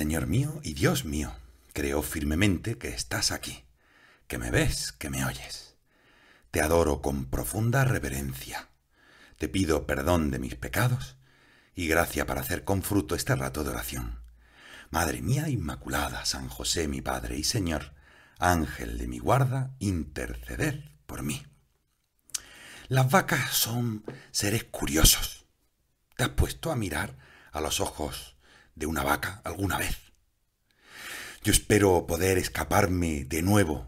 Señor mío y Dios mío, creo firmemente que estás aquí, que me ves, que me oyes. Te adoro con profunda reverencia. Te pido perdón de mis pecados y gracia para hacer con fruto este rato de oración. Madre mía Inmaculada, San José mi Padre y Señor, Ángel de mi guarda, interceded por mí. Las vacas son seres curiosos. ¿Te has puesto a mirar a los ojos de una vaca alguna vez. Yo espero poder escaparme de nuevo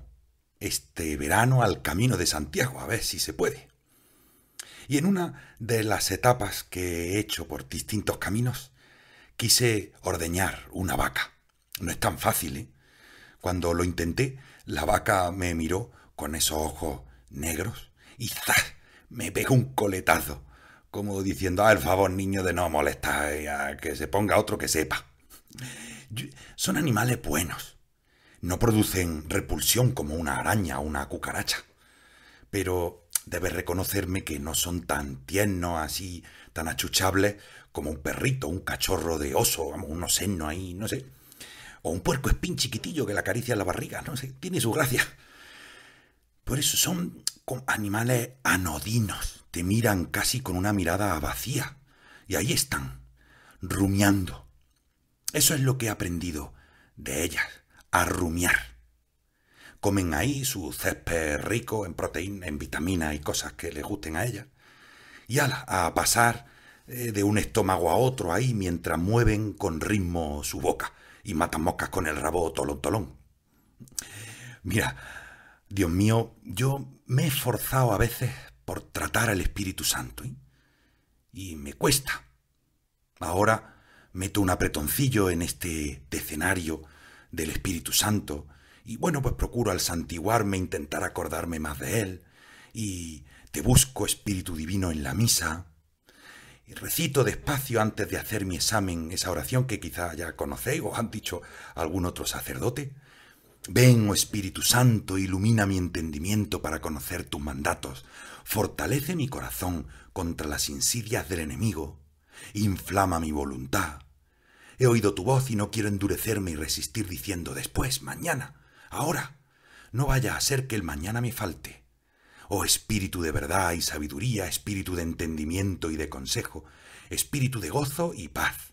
este verano al camino de Santiago, a ver si se puede. Y en una de las etapas que he hecho por distintos caminos, quise ordeñar una vaca. No es tan fácil, ¿eh? Cuando lo intenté, la vaca me miró con esos ojos negros y ¡zas! me pegó un coletazo como diciendo, al ah, favor, niño, de no molestar, a que se ponga otro que sepa. Son animales buenos. No producen repulsión como una araña o una cucaracha. Pero debes reconocerme que no son tan tiernos, así, tan achuchables como un perrito, un cachorro de oso, vamos, un ahí, no sé. O un puerco espín chiquitillo que le acaricia la barriga, no sé, tiene su gracia. Por eso son animales anodinos, te miran casi con una mirada vacía. Y ahí están, rumiando. Eso es lo que he aprendido de ellas, a rumiar. Comen ahí su césped rico en proteínas, en vitaminas y cosas que les gusten a ellas. Y a pasar eh, de un estómago a otro ahí mientras mueven con ritmo su boca y matan moscas con el rabo tolón Mira, Dios mío, yo me he esforzado a veces por al Espíritu Santo. ¿eh? Y me cuesta. Ahora meto un apretoncillo en este decenario del Espíritu Santo y bueno, pues procuro al santiguarme intentar acordarme más de él y te busco Espíritu Divino en la misa y recito despacio antes de hacer mi examen esa oración que quizá ya conocéis o han dicho algún otro sacerdote Ven, oh Espíritu Santo, ilumina mi entendimiento para conocer tus mandatos, fortalece mi corazón contra las insidias del enemigo, inflama mi voluntad. He oído tu voz y no quiero endurecerme y resistir diciendo después, mañana, ahora. No vaya a ser que el mañana me falte. Oh espíritu de verdad y sabiduría, espíritu de entendimiento y de consejo, espíritu de gozo y paz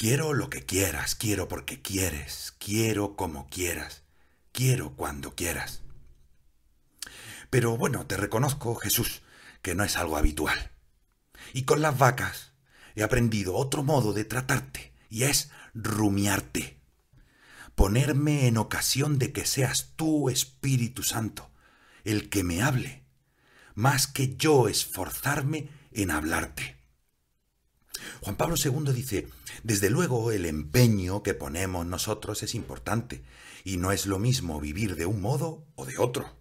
Quiero lo que quieras, quiero porque quieres, quiero como quieras, quiero cuando quieras. Pero bueno, te reconozco, Jesús, que no es algo habitual. Y con las vacas he aprendido otro modo de tratarte, y es rumiarte. Ponerme en ocasión de que seas tú, Espíritu Santo, el que me hable, más que yo esforzarme en hablarte. Juan Pablo II dice, desde luego el empeño que ponemos nosotros es importante, y no es lo mismo vivir de un modo o de otro.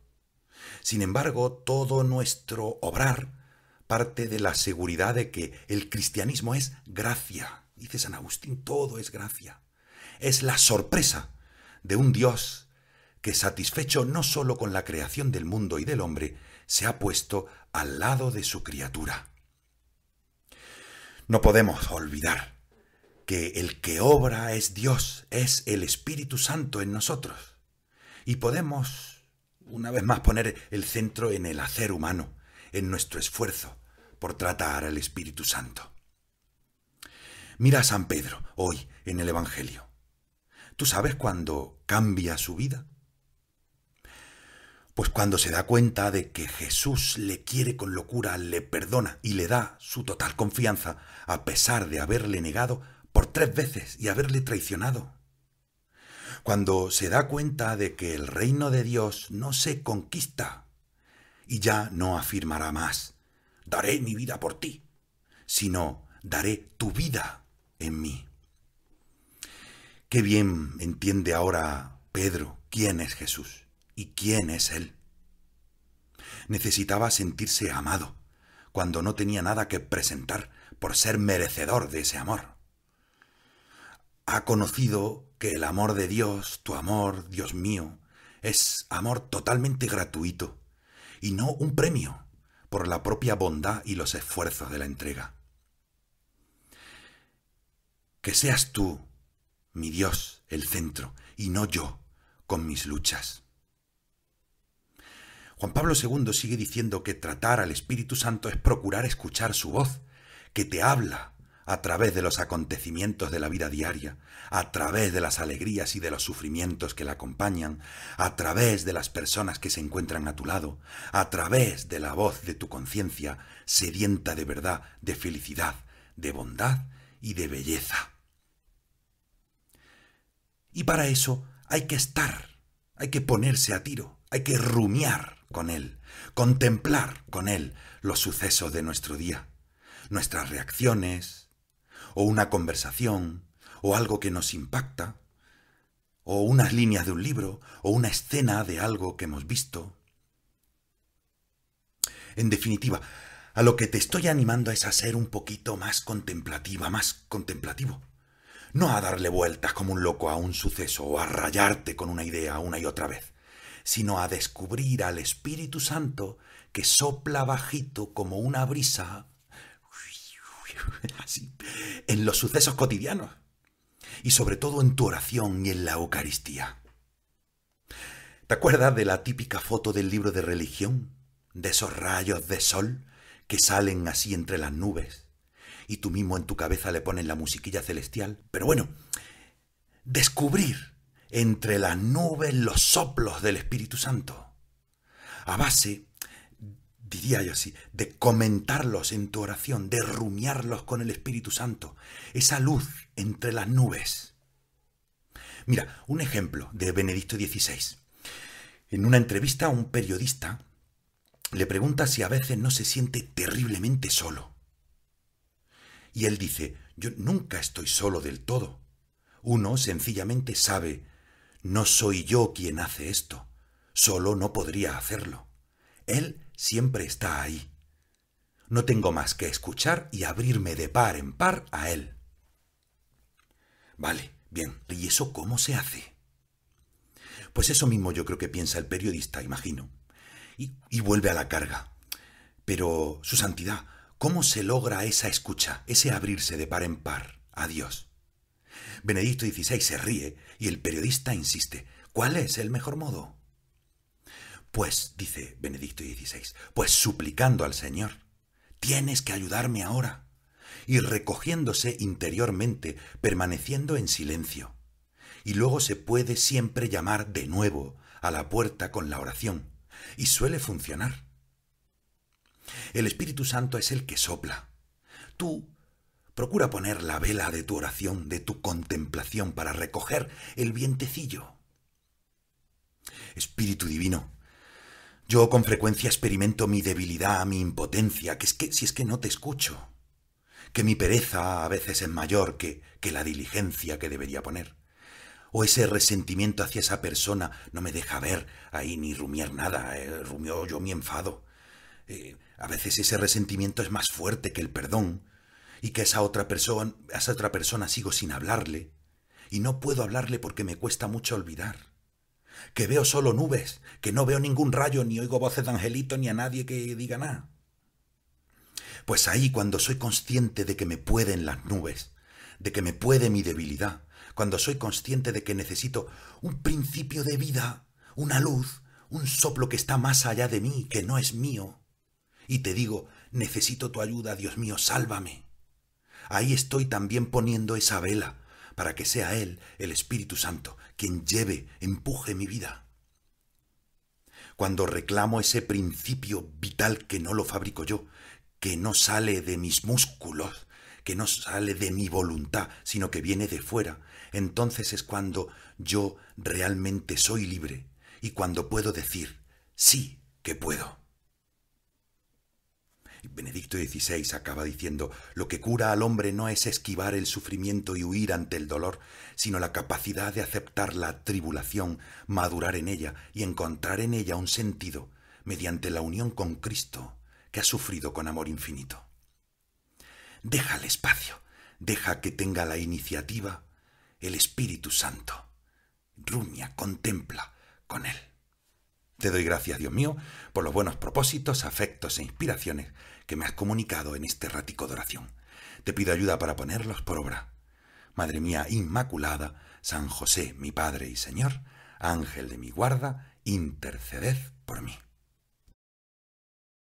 Sin embargo, todo nuestro obrar parte de la seguridad de que el cristianismo es gracia. Dice San Agustín, todo es gracia. Es la sorpresa de un Dios que satisfecho no solo con la creación del mundo y del hombre, se ha puesto al lado de su criatura. No podemos olvidar que el que obra es Dios, es el Espíritu Santo en nosotros. Y podemos, una vez más, poner el centro en el hacer humano, en nuestro esfuerzo por tratar al Espíritu Santo. Mira a San Pedro hoy en el Evangelio. ¿Tú sabes cuándo cambia su vida? Pues cuando se da cuenta de que Jesús le quiere con locura, le perdona y le da su total confianza, a pesar de haberle negado por tres veces y haberle traicionado. Cuando se da cuenta de que el reino de Dios no se conquista y ya no afirmará más, daré mi vida por ti, sino daré tu vida en mí. Qué bien entiende ahora Pedro quién es Jesús ¿Y quién es él? Necesitaba sentirse amado, cuando no tenía nada que presentar por ser merecedor de ese amor. Ha conocido que el amor de Dios, tu amor, Dios mío, es amor totalmente gratuito, y no un premio por la propia bondad y los esfuerzos de la entrega. Que seas tú, mi Dios, el centro, y no yo, con mis luchas. Juan Pablo II sigue diciendo que tratar al Espíritu Santo es procurar escuchar su voz, que te habla a través de los acontecimientos de la vida diaria, a través de las alegrías y de los sufrimientos que la acompañan, a través de las personas que se encuentran a tu lado, a través de la voz de tu conciencia sedienta de verdad, de felicidad, de bondad y de belleza. Y para eso hay que estar, hay que ponerse a tiro, hay que rumiar con Él, contemplar con Él los sucesos de nuestro día, nuestras reacciones, o una conversación, o algo que nos impacta, o unas líneas de un libro, o una escena de algo que hemos visto. En definitiva, a lo que te estoy animando es a ser un poquito más contemplativa, más contemplativo. No a darle vueltas como un loco a un suceso o a rayarte con una idea una y otra vez sino a descubrir al Espíritu Santo que sopla bajito como una brisa en los sucesos cotidianos y sobre todo en tu oración y en la Eucaristía. ¿Te acuerdas de la típica foto del libro de religión? De esos rayos de sol que salen así entre las nubes y tú mismo en tu cabeza le pones la musiquilla celestial. Pero bueno, descubrir entre las nubes los soplos del Espíritu Santo, a base, diría yo así, de comentarlos en tu oración, de rumiarlos con el Espíritu Santo, esa luz entre las nubes. Mira, un ejemplo de Benedicto XVI. En una entrevista a un periodista le pregunta si a veces no se siente terriblemente solo. Y él dice, yo nunca estoy solo del todo. Uno sencillamente sabe no soy yo quien hace esto. Solo no podría hacerlo. Él siempre está ahí. No tengo más que escuchar y abrirme de par en par a él. Vale, bien. ¿Y eso cómo se hace? Pues eso mismo yo creo que piensa el periodista, imagino. Y, vuelve a la carga. Pero, Su Santidad, ¿cómo se logra esa escucha, ese abrirse de par en par? Adiós. Benedicto XVI se ríe y el periodista insiste. ¿Cuál es el mejor modo? Pues, dice Benedicto XVI, pues suplicando al Señor, tienes que ayudarme ahora. Y recogiéndose interiormente, permaneciendo en silencio. Y luego se puede siempre llamar de nuevo a la puerta con la oración, y suele funcionar. El Espíritu Santo es el que sopla. Tú Procura poner la vela de tu oración, de tu contemplación, para recoger el vientecillo. Espíritu Divino, yo con frecuencia experimento mi debilidad, mi impotencia, que es que si es que no te escucho, que mi pereza a veces es mayor que, que la diligencia que debería poner, o ese resentimiento hacia esa persona no me deja ver ahí ni rumiar nada, eh, rumió yo mi enfado. Eh, a veces ese resentimiento es más fuerte que el perdón, y que esa otra persona, a esa otra persona sigo sin hablarle, y no puedo hablarle porque me cuesta mucho olvidar. Que veo solo nubes, que no veo ningún rayo, ni oigo voces de angelito, ni a nadie que diga nada. Pues ahí cuando soy consciente de que me pueden las nubes, de que me puede mi debilidad, cuando soy consciente de que necesito un principio de vida, una luz, un soplo que está más allá de mí, que no es mío, y te digo, necesito tu ayuda, Dios mío, sálvame. Ahí estoy también poniendo esa vela, para que sea Él, el Espíritu Santo, quien lleve, empuje mi vida. Cuando reclamo ese principio vital que no lo fabrico yo, que no sale de mis músculos, que no sale de mi voluntad, sino que viene de fuera, entonces es cuando yo realmente soy libre y cuando puedo decir, sí que puedo. Benedicto XVI acaba diciendo, lo que cura al hombre no es esquivar el sufrimiento y huir ante el dolor, sino la capacidad de aceptar la tribulación, madurar en ella y encontrar en ella un sentido mediante la unión con Cristo, que ha sufrido con amor infinito. Deja el espacio, deja que tenga la iniciativa el Espíritu Santo. Rumia, contempla con él. Te doy gracias, Dios mío, por los buenos propósitos, afectos e inspiraciones que me has comunicado en este ratico de oración. Te pido ayuda para ponerlos por obra. Madre mía Inmaculada, San José, mi Padre y Señor, Ángel de mi guarda, interceded por mí.